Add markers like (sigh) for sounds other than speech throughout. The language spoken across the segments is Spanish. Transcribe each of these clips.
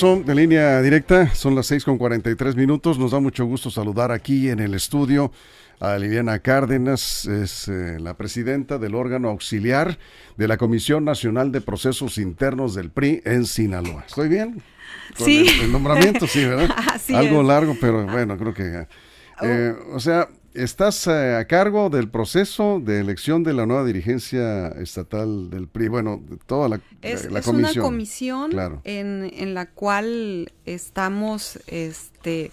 de línea directa, son las 6 con 43 minutos. Nos da mucho gusto saludar aquí en el estudio a Liliana Cárdenas, es eh, la presidenta del órgano auxiliar de la Comisión Nacional de Procesos Internos del PRI en Sinaloa. ¿Estoy bien? sí. El, nombramiento, sí, ¿verdad? (laughs) Así Algo largo, pero bueno, creo que. Uh. Eh, o sea, estás eh, a cargo del proceso de elección de la nueva dirigencia estatal del PRI, bueno, de toda la, comisión. Es una comisión en, en, la cual estamos este,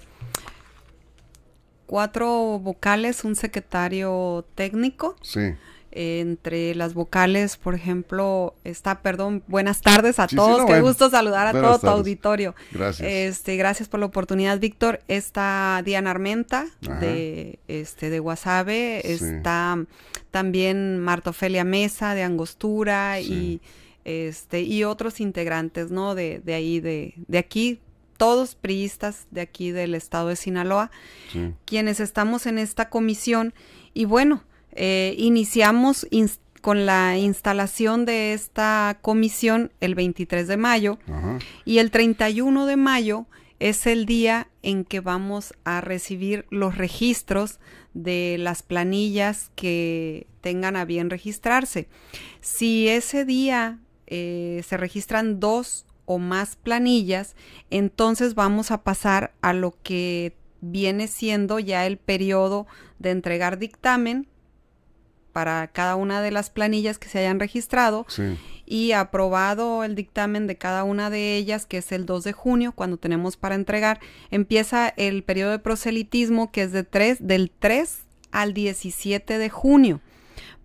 cuatro vocales, un secretario técnico. Sí entre las vocales, por ejemplo, está, perdón, buenas tardes a todos, qué gusto saludar a todo tu auditorio. Gracias. Este, gracias por la oportunidad, Víctor. Está Diana Armenta de este de Guasave, está también Marta Ofelia Mesa de Angostura y este y otros integrantes, ¿no? De, ahí de, de aquí todos priistas de aquí del estado de Sinaloa, quienes estamos en esta comisión y bueno, eh, iniciamos con la instalación de esta comisión el 23 de mayo y el 31 de mayo es el día en que vamos a recibir los registros de las planillas que tengan a bien registrarse. Si ese día eh, se registran dos o más planillas, entonces vamos a pasar a lo que viene siendo ya el periodo de entregar dictamen, para cada una de las planillas que se hayan registrado y aprobado el dictamen de cada una de ellas, que es el 2 de junio, cuando tenemos para entregar, empieza el periodo de proselitismo que es de 3, del 3 al 17 de junio.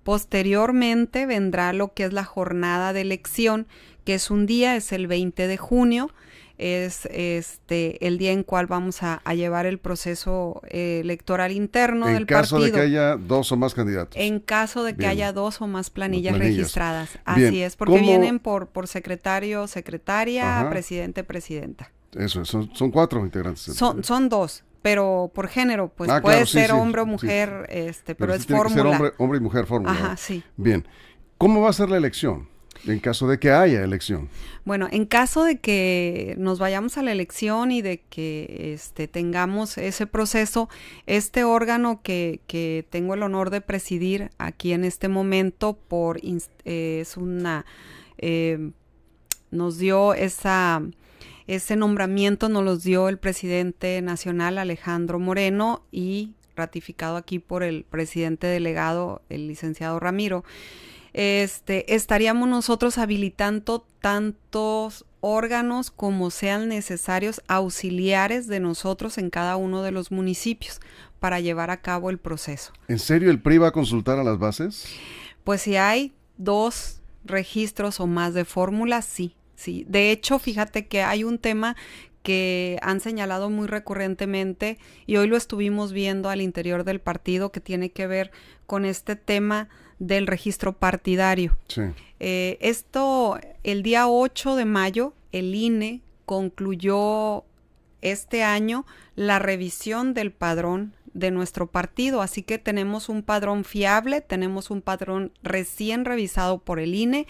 Posteriormente vendrá lo que es la jornada de elección, que es un día, es el 20 de junio, es este el día en cual vamos a, llevar el proceso eh, electoral interno del partido. En caso de que haya dos o más candidatos. En caso de que haya dos o más planillas, registradas. Así es, porque vienen por, por secretario, secretaria, presidente, presidenta. Eso, son, son cuatro integrantes. Son, son dos, pero por género, pues ah, puede ser hombre o mujer, este, pero, pero es fórmula. Ser hombre, hombre, y mujer fórmula. Ajá, sí. Bien. ¿Cómo va a ser la elección? En caso de que haya elección. Bueno, en caso de que nos vayamos a la elección y de que este, tengamos ese proceso, este órgano que, tengo el honor de presidir aquí en este momento por eh, es una eh, nos dio esa ese nombramiento nos los dio el presidente nacional Alejandro Moreno y ratificado aquí por el presidente delegado, el licenciado Ramiro este, estaríamos nosotros habilitando tantos órganos como sean necesarios auxiliares de nosotros en cada uno de los municipios para llevar a cabo el proceso. ¿En serio el PRI va a consultar a las bases? Pues si hay dos registros o más de fórmulas, sí, sí. De hecho, fíjate que hay un tema que han señalado muy recurrentemente y hoy lo estuvimos viendo al interior del partido que tiene que ver con este tema del registro partidario. Sí. Eh, esto, el día 8 de mayo, el INE concluyó este año la revisión del padrón de nuestro partido, así que tenemos un padrón fiable, tenemos un padrón recién revisado por el INE,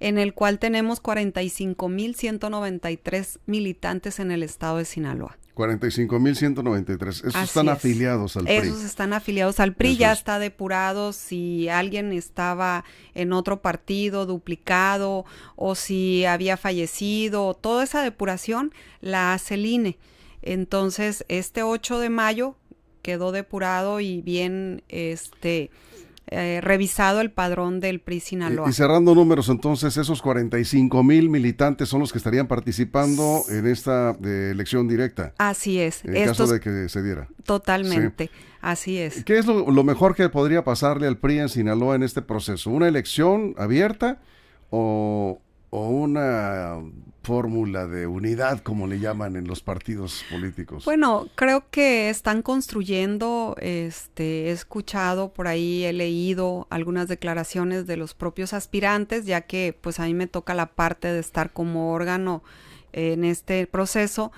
en el cual tenemos 45.193 militantes en el estado de Sinaloa. 45.193. Esos están afiliados al PRI. Esos están afiliados al PRI, ya está depurado. Si alguien estaba en otro partido duplicado o si había fallecido, toda esa depuración la hace el INE. Entonces, este 8 de mayo quedó depurado y bien este eh, revisado el padrón del PRI Sinaloa. Y, cerrando números, entonces, esos 45 mil militantes son los que estarían participando en esta eh, elección directa. Así es. En caso de que se diera. Totalmente. Así es. ¿Qué es lo, lo, mejor que podría pasarle al PRI en Sinaloa en este proceso? ¿Una elección abierta o, o una fórmula de unidad, como le llaman en los partidos políticos? Bueno, creo que están construyendo, este, he escuchado por ahí, he leído algunas declaraciones de los propios aspirantes, ya que pues a mí me toca la parte de estar como órgano en este proceso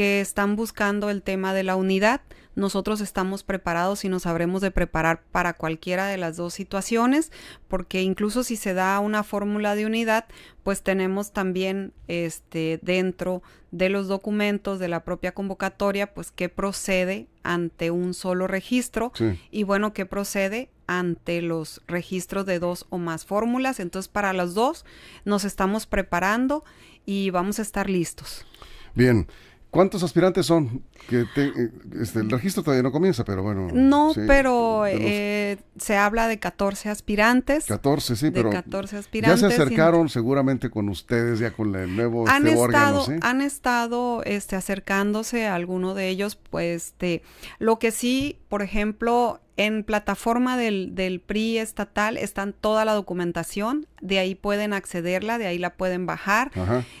que están buscando el tema de la unidad. Nosotros estamos preparados y nos habremos de preparar para cualquiera de las dos situaciones, porque incluso si se da una fórmula de unidad, pues tenemos también este dentro de los documentos de la propia convocatoria, pues qué procede ante un solo registro y bueno, qué procede ante los registros de dos o más fórmulas. Entonces, para las dos nos estamos preparando y vamos a estar listos. Bien, ¿Cuántos aspirantes son? Que eh, este, el registro todavía no comienza, pero bueno. No, pero eh, se habla de 14 aspirantes. 14, sí, pero. 14 aspirantes. Ya se acercaron seguramente con ustedes, ya con el nuevo este, han estado, Han estado este, acercándose a alguno de ellos, pues, este, lo que sí, por ejemplo, en plataforma del, PRI estatal están toda la documentación, de ahí pueden accederla, de ahí la pueden bajar.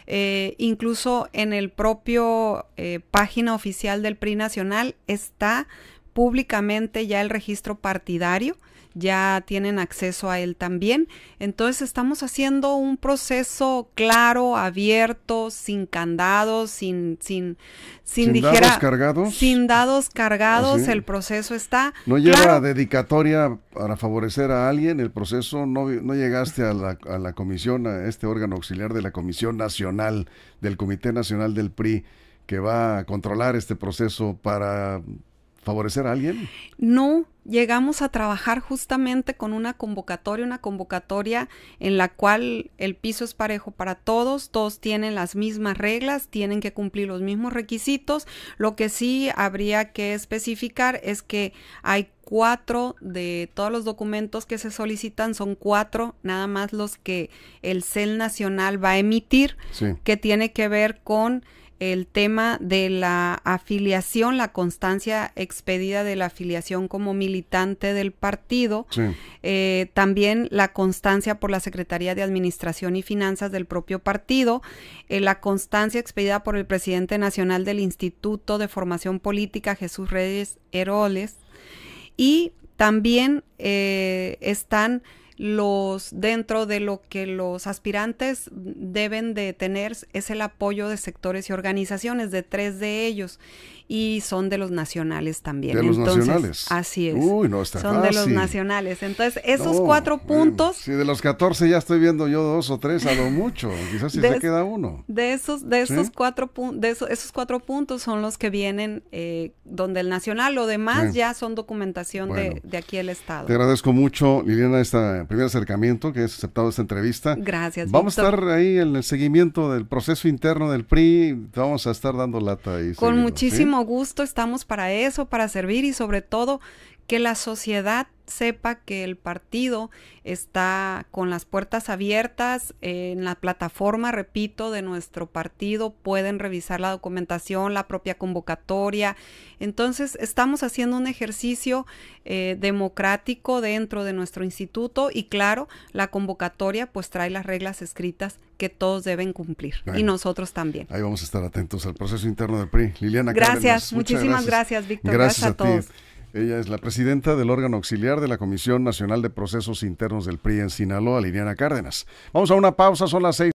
Eh, incluso en el propio eh, página oficial del PRI nacional está públicamente ya el registro partidario ya tienen acceso a él también. Entonces estamos haciendo un proceso claro, abierto, sin candados, sin, sin, sin, dados cargados. Sin dados cargados, ah, el proceso está. No lleva dedicatoria para favorecer a alguien, el proceso no, llegaste a la, a la comisión, a este órgano auxiliar de la Comisión Nacional, del Comité Nacional del PRI que va a controlar este proceso para favorecer a alguien? No, llegamos a trabajar justamente con una convocatoria, una convocatoria en la cual el piso es parejo para todos, todos tienen las mismas reglas, tienen que cumplir los mismos requisitos. Lo que sí habría que especificar es que hay cuatro de todos los documentos que se solicitan, son cuatro nada más los que el CEL Nacional va a emitir, que tiene que ver con el tema de la afiliación, la constancia expedida de la afiliación como militante del partido, eh, también la constancia por la Secretaría de Administración y Finanzas del propio partido, eh, la constancia expedida por el presidente nacional del Instituto de Formación Política, Jesús Reyes Heroles, y también eh, están los dentro de lo que los aspirantes deben de tener es el apoyo de sectores y organizaciones de tres de ellos y son de los nacionales también. De los nacionales. Así es. Son de los nacionales. Entonces, esos cuatro puntos. si de los 14 ya estoy viendo yo dos o tres a lo (laughs) mucho. Quizás si se queda uno. De esos, de esos cuatro de esos, cuatro puntos son los que vienen eh, donde el nacional, lo demás ya son documentación de, de, aquí el Estado. Te agradezco mucho, Liliana, este primer acercamiento que has aceptado esta entrevista. Gracias. Vamos a estar ahí en el seguimiento del proceso interno del PRI. vamos a estar dando lata ahí. Con muchísimo gusto estamos para eso, para servir y sobre todo que la sociedad sepa que el partido está con las puertas abiertas en la plataforma, repito, de nuestro partido. Pueden revisar la documentación, la propia convocatoria. Entonces, estamos haciendo un ejercicio eh, democrático dentro de nuestro instituto y claro, la convocatoria pues trae las reglas escritas que todos deben cumplir y nosotros también. Ahí vamos a estar atentos al proceso interno del PRI. Liliana, gracias, muchísimas gracias. Víctor. Gracias, a, todos. Ella es la presidenta del órgano auxiliar de la Comisión Nacional de Procesos Internos del PRI en Sinaloa, Liliana Cárdenas. Vamos a una pausa, son las seis.